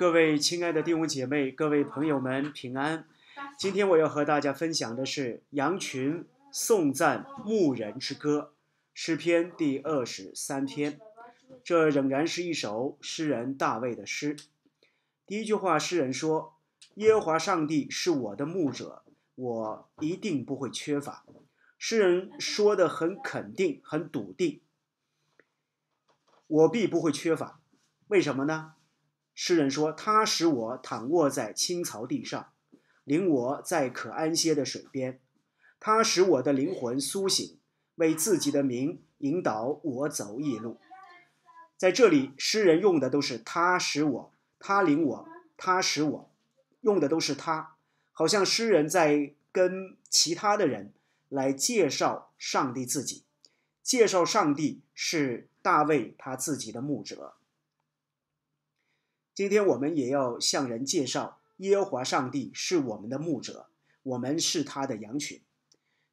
各位亲爱的弟兄姐妹，各位朋友们，平安。今天我要和大家分享的是《羊群颂赞牧人之歌》诗篇第二十三篇。这仍然是一首诗人大卫的诗。第一句话，诗人说：“耶和华上帝是我的牧者，我一定不会缺乏。”诗人说的很肯定，很笃定，我必不会缺乏。为什么呢？诗人说：“他使我躺卧在青草地上，领我在可安歇的水边。他使我的灵魂苏醒，为自己的名引导我走义路。”在这里，诗人用的都是“他使我”，“他领我”，“他使我”，用的都是他，好像诗人在跟其他的人来介绍上帝自己，介绍上帝是大卫他自己的牧者。今天我们也要向人介绍耶和华上帝是我们的牧者，我们是他的羊群。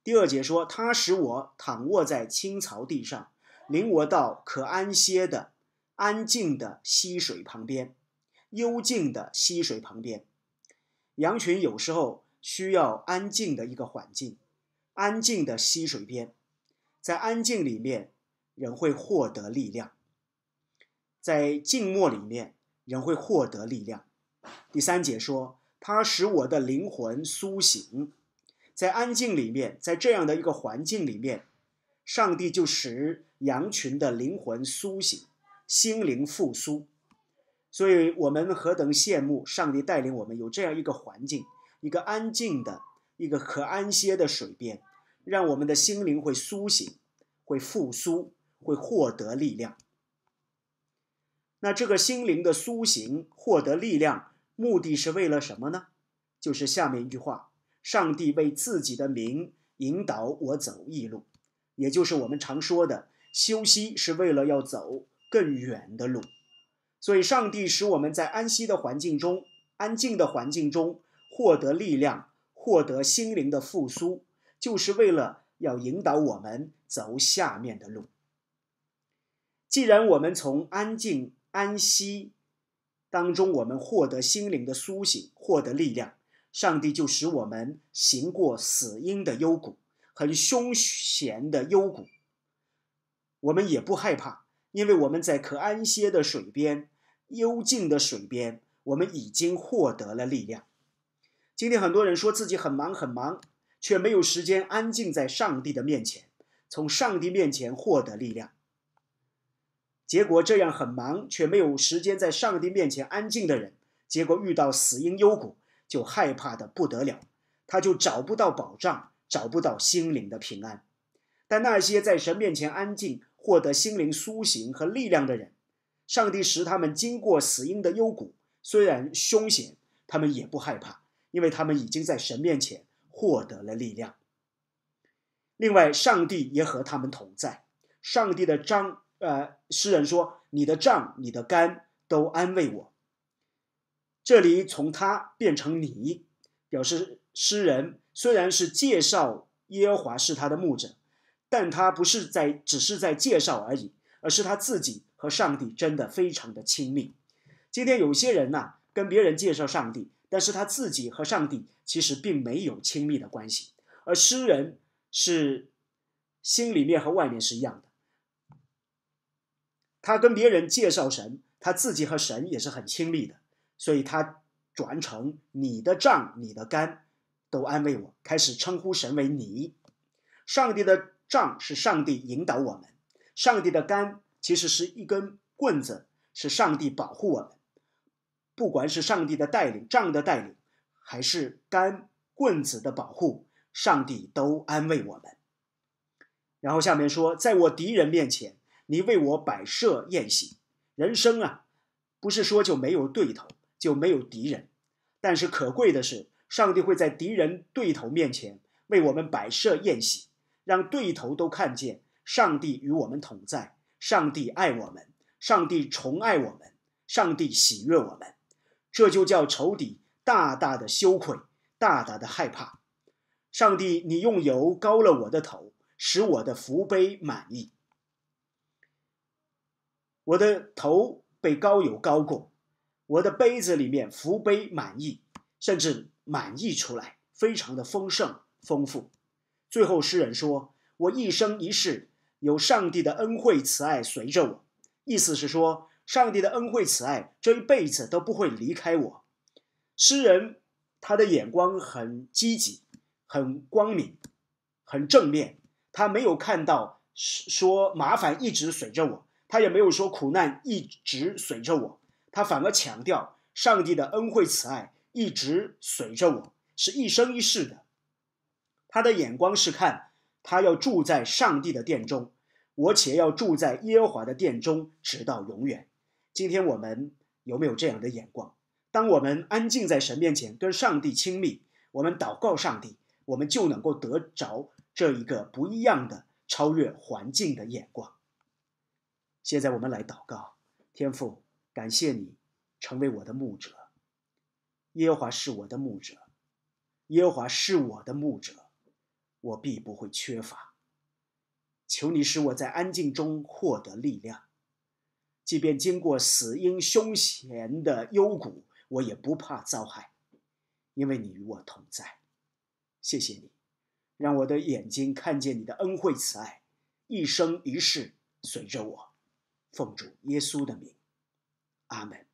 第二节说：“他使我躺卧在青草地上，领我到可安歇的、安静的溪水旁边，幽静的溪水旁边。羊群有时候需要安静的一个环境，安静的溪水边，在安静里面人会获得力量，在静默里面。”人会获得力量。第三节说：“他使我的灵魂苏醒，在安静里面，在这样的一个环境里面，上帝就使羊群的灵魂苏醒，心灵复苏。所以，我们何等羡慕上帝带领我们有这样一个环境，一个安静的、一个可安歇的水边，让我们的心灵会苏醒，会复苏，会获得力量。”那这个心灵的苏醒，获得力量，目的是为了什么呢？就是下面一句话：“上帝为自己的名引导我走异路。”也就是我们常说的，休息是为了要走更远的路。所以，上帝使我们在安息的环境中、安静的环境中获得力量，获得心灵的复苏，就是为了要引导我们走下面的路。既然我们从安静，安息当中，我们获得心灵的苏醒，获得力量。上帝就使我们行过死因的幽谷，很凶险的幽谷。我们也不害怕，因为我们在可安歇的水边，幽静的水边，我们已经获得了力量。今天很多人说自己很忙很忙，却没有时间安静在上帝的面前，从上帝面前获得力量。结果这样很忙，却没有时间在上帝面前安静的人，结果遇到死因幽谷就害怕的不得了，他就找不到保障，找不到心灵的平安。但那些在神面前安静，获得心灵苏醒和力量的人，上帝使他们经过死因的幽谷，虽然凶险，他们也不害怕，因为他们已经在神面前获得了力量。另外，上帝也和他们同在，上帝的章。呃，诗人说：“你的杖、你的肝，都安慰我。”这里从他变成你，表示诗人虽然是介绍耶和华是他的牧者，但他不是在只是在介绍而已，而是他自己和上帝真的非常的亲密。今天有些人呢，跟别人介绍上帝，但是他自己和上帝其实并没有亲密的关系。而诗人是心里面和外面是一样的。他跟别人介绍神，他自己和神也是很亲密的，所以，他转成你的杖、你的竿，都安慰我。开始称呼神为你，上帝的杖是上帝引导我们，上帝的杆其实是一根棍子，是上帝保护我们。不管是上帝的带领、杖的带领，还是杆，棍子的保护，上帝都安慰我们。然后下面说，在我敌人面前。你为我摆设宴席，人生啊，不是说就没有对头，就没有敌人，但是可贵的是，上帝会在敌人对头面前为我们摆设宴席，让对头都看见上帝与我们同在，上帝爱我们，上帝宠爱我们，上帝喜悦我们，这就叫仇敌大大的羞愧，大大的害怕。上帝，你用油膏了我的头，使我的福杯满意。我的头被高油高过，我的杯子里面福杯满溢，甚至满溢出来，非常的丰盛丰富。最后，诗人说：“我一生一世有上帝的恩惠慈爱随着我。”意思是说，上帝的恩惠慈爱这一辈子都不会离开我。诗人他的眼光很积极、很光明、很正面，他没有看到说麻烦一直随着我。他也没有说苦难一直随着我，他反而强调上帝的恩惠慈爱一直随着我，是一生一世的。他的眼光是看他要住在上帝的殿中，我且要住在耶和华的殿中，直到永远。今天我们有没有这样的眼光？当我们安静在神面前，跟上帝亲密，我们祷告上帝，我们就能够得着这一个不一样的超越环境的眼光。现在我们来祷告，天父，感谢你成为我的牧者，耶和华是我的牧者，耶和华是我的牧者，我必不会缺乏。求你使我在安静中获得力量，即便经过死荫凶险的幽谷，我也不怕遭害，因为你与我同在。谢谢你，让我的眼睛看见你的恩惠慈爱，一生一世随着我。奉主耶稣的名，阿门。